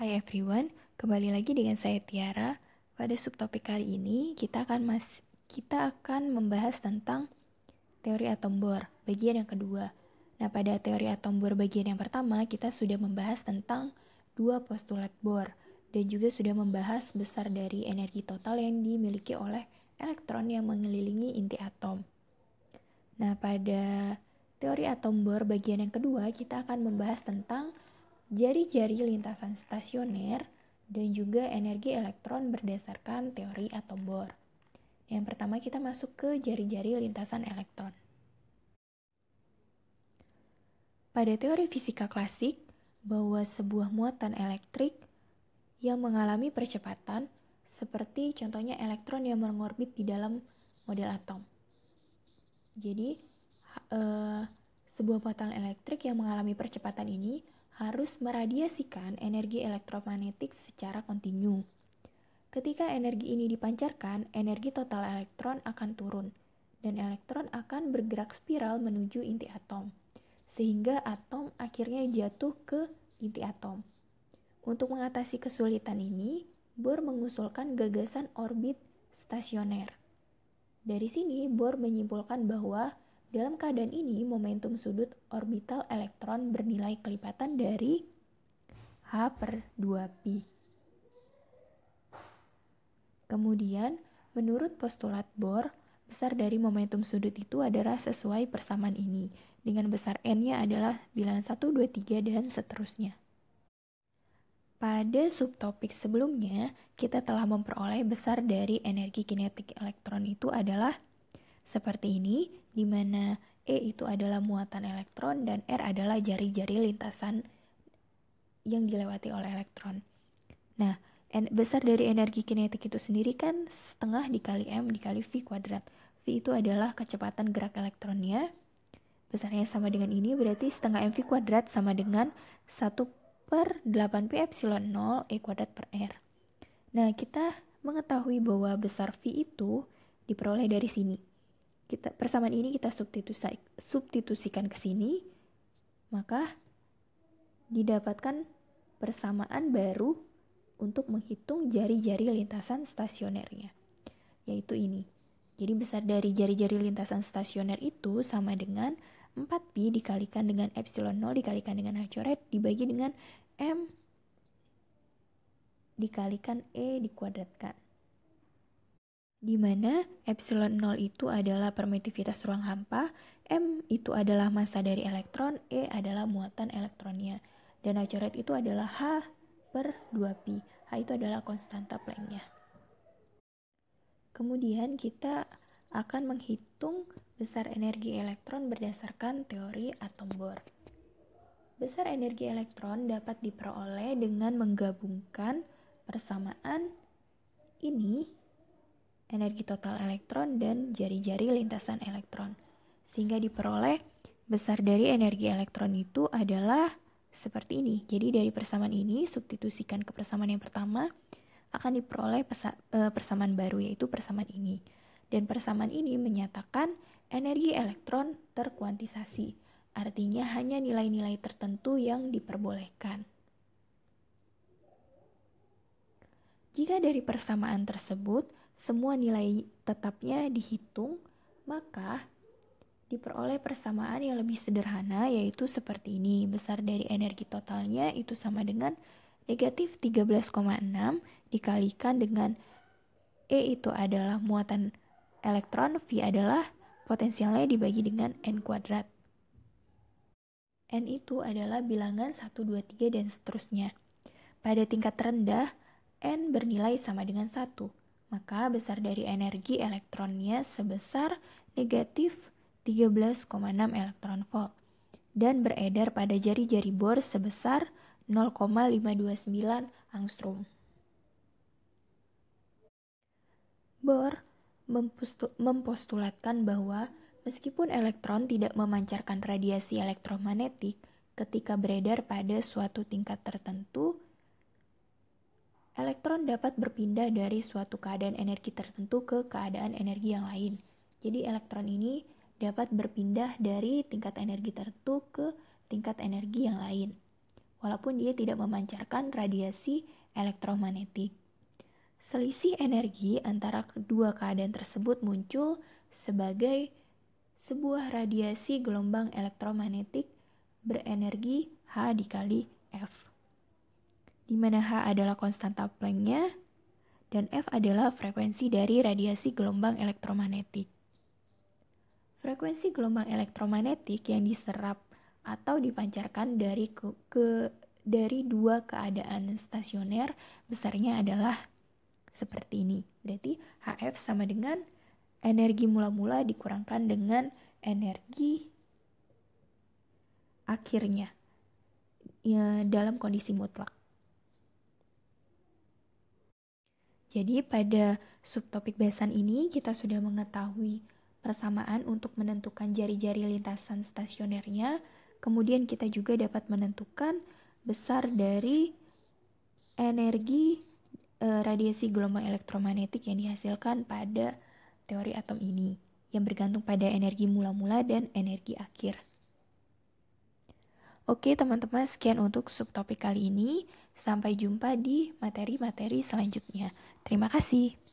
Hai everyone, kembali lagi dengan saya Tiara. Pada subtopik kali ini kita akan mas kita akan membahas tentang teori atom Bohr bagian yang kedua. Nah, pada teori atom Bohr bagian yang pertama kita sudah membahas tentang dua postulat Bohr dan juga sudah membahas besar dari energi total yang dimiliki oleh elektron yang mengelilingi inti atom. Nah, pada teori atom Bohr bagian yang kedua kita akan membahas tentang jari-jari lintasan stasioner, dan juga energi elektron berdasarkan teori atom Bohr. Yang pertama kita masuk ke jari-jari lintasan elektron. Pada teori fisika klasik, bahwa sebuah muatan elektrik yang mengalami percepatan seperti contohnya elektron yang mengorbit di dalam model atom. Jadi, eh, sebuah muatan elektrik yang mengalami percepatan ini harus meradiasikan energi elektromagnetik secara kontinu. Ketika energi ini dipancarkan, energi total elektron akan turun, dan elektron akan bergerak spiral menuju inti atom, sehingga atom akhirnya jatuh ke inti atom. Untuk mengatasi kesulitan ini, Bohr mengusulkan gagasan orbit stasioner. Dari sini, Bohr menyimpulkan bahwa dalam keadaan ini, momentum sudut orbital elektron bernilai kelipatan dari H per 2pi. Kemudian, menurut postulat Bohr, besar dari momentum sudut itu adalah sesuai persamaan ini, dengan besar n-nya adalah bilangan 1, 2, 3, dan seterusnya. Pada subtopik sebelumnya, kita telah memperoleh besar dari energi kinetik elektron itu adalah seperti ini, di mana E itu adalah muatan elektron dan R adalah jari-jari lintasan yang dilewati oleh elektron. Nah, en besar dari energi kinetik itu sendiri kan setengah dikali M dikali V kuadrat. V itu adalah kecepatan gerak elektronnya. Besarnya sama dengan ini, berarti setengah MV kuadrat sama dengan 1 per 8 P epsilon 0 E kuadrat per R. Nah, kita mengetahui bahwa besar V itu diperoleh dari sini kita persamaan ini kita substitusi, substitusikan ke sini, maka didapatkan persamaan baru untuk menghitung jari-jari lintasan stasionernya, yaitu ini. Jadi besar dari jari-jari lintasan stasioner itu sama dengan 4 π dikalikan dengan epsilon 0 dikalikan dengan h coret dibagi dengan m dikalikan e dikuadratkan di mana epsilon 0 itu adalah permitivitas ruang hampa, M itu adalah massa dari elektron, E adalah muatan elektronnya, dan H itu adalah H per 2pi. H itu adalah konstanta Plancknya. Kemudian kita akan menghitung besar energi elektron berdasarkan teori atom Bohr. Besar energi elektron dapat diperoleh dengan menggabungkan persamaan ini energi total elektron dan jari-jari lintasan elektron. Sehingga diperoleh besar dari energi elektron itu adalah seperti ini. Jadi dari persamaan ini substitusikan ke persamaan yang pertama akan diperoleh e, persamaan baru yaitu persamaan ini. Dan persamaan ini menyatakan energi elektron terkuantisasi. Artinya hanya nilai-nilai tertentu yang diperbolehkan. Jika dari persamaan tersebut semua nilai tetapnya dihitung, maka diperoleh persamaan yang lebih sederhana yaitu seperti ini. Besar dari energi totalnya itu sama dengan negatif 13,6 dikalikan dengan E itu adalah muatan elektron, V adalah potensialnya dibagi dengan N kuadrat. N itu adalah bilangan 1, 2, 3, dan seterusnya. Pada tingkat rendah, N bernilai sama dengan 1 maka besar dari energi elektronnya sebesar negatif 13,6 elektron volt dan beredar pada jari-jari bor sebesar 0,529 angstrom. Bohr mempostulatkan bahwa meskipun elektron tidak memancarkan radiasi elektromagnetik ketika beredar pada suatu tingkat tertentu, elektron dapat berpindah dari suatu keadaan energi tertentu ke keadaan energi yang lain. Jadi elektron ini dapat berpindah dari tingkat energi tertentu ke tingkat energi yang lain, walaupun dia tidak memancarkan radiasi elektromagnetik. Selisih energi antara kedua keadaan tersebut muncul sebagai sebuah radiasi gelombang elektromagnetik berenergi H dikali F di mana H adalah konstanta Plancknya dan F adalah frekuensi dari radiasi gelombang elektromagnetik. Frekuensi gelombang elektromagnetik yang diserap atau dipancarkan dari ke, ke dari dua keadaan stasioner besarnya adalah seperti ini. Berarti HF sama dengan energi mula-mula dikurangkan dengan energi akhirnya ya, dalam kondisi mutlak. Jadi pada subtopik besan ini kita sudah mengetahui persamaan untuk menentukan jari-jari lintasan stasionernya, kemudian kita juga dapat menentukan besar dari energi e, radiasi gelombang elektromagnetik yang dihasilkan pada teori atom ini yang bergantung pada energi mula-mula dan energi akhir. Oke teman-teman, sekian untuk subtopik kali ini. Sampai jumpa di materi-materi selanjutnya. Terima kasih.